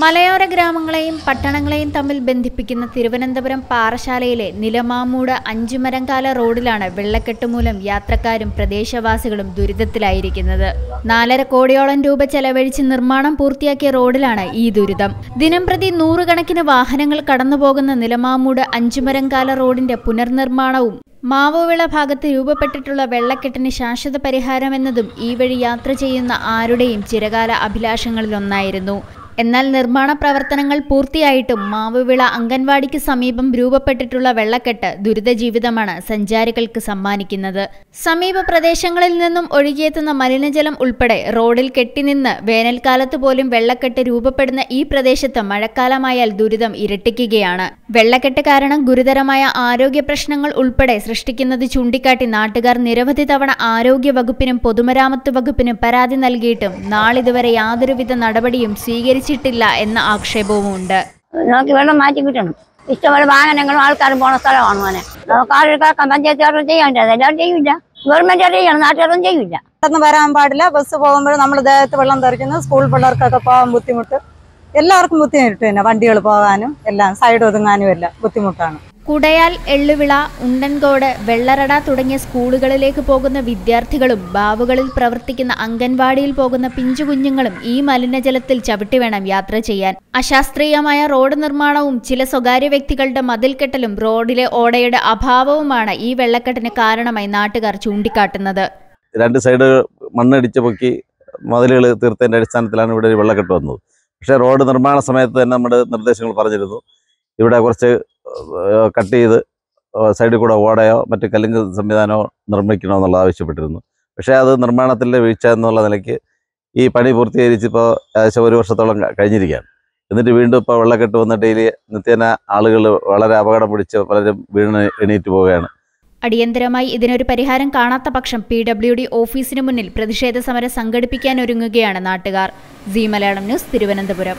മലയോര ഗ്രാമങ്ങളെയും പട്ടണങ്ങളെയും തമ്മിൽ ബന്ധിപ്പിക്കുന്ന തിരുവനന്തപുരം പാറശാലയിലെ നിലമാമൂട് അഞ്ചുമരംകാല റോഡിലാണ് വെള്ളക്കെട്ട് മൂലം യാത്രക്കാരും പ്രദേശവാസികളും ദുരിതത്തിലായിരിക്കുന്നത് നാലര കോടിയോളം രൂപ ചെലവഴിച്ച് നിർമ്മാണം പൂർത്തിയാക്കിയ റോഡിലാണ് ഈ ദുരിതം ദിനംപ്രതി നൂറുകണക്കിന് വാഹനങ്ങൾ കടന്നുപോകുന്ന നിലമാമൂട് അഞ്ചുമരംകാല റോഡിന്റെ പുനർനിർമ്മാണവും മാവുവിള ഭാഗത്ത് രൂപപ്പെട്ടിട്ടുള്ള വെള്ളക്കെട്ടിന് ശാശ്വത പരിഹാരമെന്നതും ഈ വഴി യാത്ര ചെയ്യുന്ന ആരുടെയും ചിരകാല അഭിലാഷങ്ങളിലൊന്നായിരുന്നു എന്നാൽ നിർമ്മാണ പ്രവർത്തനങ്ങൾ പൂർത്തിയായിട്ടും മാവുവിള അംഗൻവാടിക്ക് സമീപം രൂപപ്പെട്ടിട്ടുള്ള വെള്ളക്കെട്ട് ദുരിത ജീവിതമാണ് സഞ്ചാരികൾക്ക് സമ്മാനിക്കുന്നത് സമീപ പ്രദേശങ്ങളിൽ നിന്നും ഒഴുകിയെത്തുന്ന മലിനജലം ഉൾപ്പെടെ റോഡിൽ കെട്ടിനിന്ന് വേനൽക്കാലത്ത് പോലും വെള്ളക്കെട്ട് രൂപപ്പെടുന്ന ഈ പ്രദേശത്ത് മഴക്കാലമായാൽ ദുരിതം ഇരട്ടിക്കുകയാണ് വെള്ളക്കെട്ട് കാരണം ഗുരുതരമായ ആരോഗ്യ പ്രശ്നങ്ങൾ ഉൾപ്പെടെ സൃഷ്ടിക്കുന്നത് ചൂണ്ടിക്കാട്ടി നാട്ടുകാർ നിരവധി തവണ ആരോഗ്യ വകുപ്പിനും പൊതുമരാമത്ത് വകുപ്പിനും പരാതി നൽകിയിട്ടും നാളിതുവരെ യാതൊരുവിധ നടപടിയും സ്വീകരിച്ചു സ്വീകരിച്ചിട്ടില്ല എന്ന ആക്ഷേപവുമുണ്ട് നമുക്ക് വെള്ളം മാറ്റി വാഹനങ്ങളും ആൾക്കാരും പോണ സ്ഥലമാണ് മോനെ പഞ്ചായത്തുകാരും ചെയ്യണ്ടേ എല്ലാവരും ചെയ്യില്ല ഗവൺമെന്റ് നാട്ടുകാരും ചെയ്യില്ല പെട്ടെന്ന് വരാൻ പാടില്ല ബസ് പോകുമ്പോൾ നമ്മൾ ദേഹത്ത് വെള്ളം തെറിക്കുന്നു സ്കൂൾ പിള്ളേർക്കൊക്കെ പോകാൻ ബുദ്ധിമുട്ട് എല്ലാവർക്കും ബുദ്ധിമുട്ട് തന്നെ വണ്ടികൾ പോകാനും എല്ലാം സൈഡ് ഒതുങ്ങാനും എല്ലാം ബുദ്ധിമുട്ടാണ് കുടയാൽ എള്ളുവിള ഉണ്ടൻകോട് വെള്ളറട തുടങ്ങിയ സ്കൂളുകളിലേക്ക് പോകുന്ന വിദ്യാർത്ഥികളും ബാവുകളിൽ പ്രവർത്തിക്കുന്ന അംഗൻവാടിയിൽ പോകുന്ന പിഞ്ചുകുഞ്ഞുങ്ങളും ഈ മലിനജലത്തിൽ ചവിട്ടി വേണം യാത്ര ചെയ്യാൻ അശാസ്ത്രീയമായ റോഡ് നിർമ്മാണവും ചില സ്വകാര്യ വ്യക്തികളുടെ മതിൽക്കെട്ടലും റോഡിലെ ഓടയുടെ അഭാവവുമാണ് ഈ വെള്ളക്കെട്ടിന് കാരണമായി നാട്ടുകാർ ചൂണ്ടിക്കാട്ടുന്നത് രണ്ട് സൈഡ് മണ്ണടിച്ചു പൊക്കി മതിലുകൾ തീർത്തതിന്റെ അടിസ്ഥാനത്തിലാണ് ഇവിടെ ഒരു വെള്ളക്കെട്ട് വന്നത് പക്ഷേ റോഡ് നിർമ്മാണ സമയത്ത് തന്നെ നമ്മുടെ നിർദ്ദേശങ്ങൾ പറഞ്ഞിരുന്നു ഇവിടെ കുറച്ച് കട്ട് ചെയ്ത് സൈഡിൽ കൂടെ ഓടയോ മറ്റു കല്ലിങ്ക് സംവിധാനമോ നിർമ്മിക്കണമെന്നുള്ളത് ആവശ്യപ്പെട്ടിരുന്നു പക്ഷേ അത് നിർമ്മാണത്തിൻ്റെ വീഴ്ച എന്നുള്ള നിലയ്ക്ക് ഈ പണി പൂർത്തീകരിച്ചിപ്പോൾ ഏകദേശം ഒരു വർഷത്തോളം കഴിഞ്ഞിരിക്കുകയാണ് എന്നിട്ട് വീണ്ടും ഇപ്പോൾ വെള്ളക്കെട്ട് വന്ന ഡെയിലി നിത്യേന ആളുകൾ വളരെ അപകടം പിടിച്ച് പലരും വീണ് എണീറ്റ് പോവുകയാണ് അടിയന്തരമായി ഇതിനൊരു പരിഹാരം കാണാത്ത പക്ഷം പി ഡബ്ല്യു ഡി ഓഫീസിന് മുന്നിൽ പ്രതിഷേധ സമരം സംഘടിപ്പിക്കാനൊരുങ്ങുകയാണ് നാട്ടുകാർ സി മലയാളം ന്യൂസ് തിരുവനന്തപുരം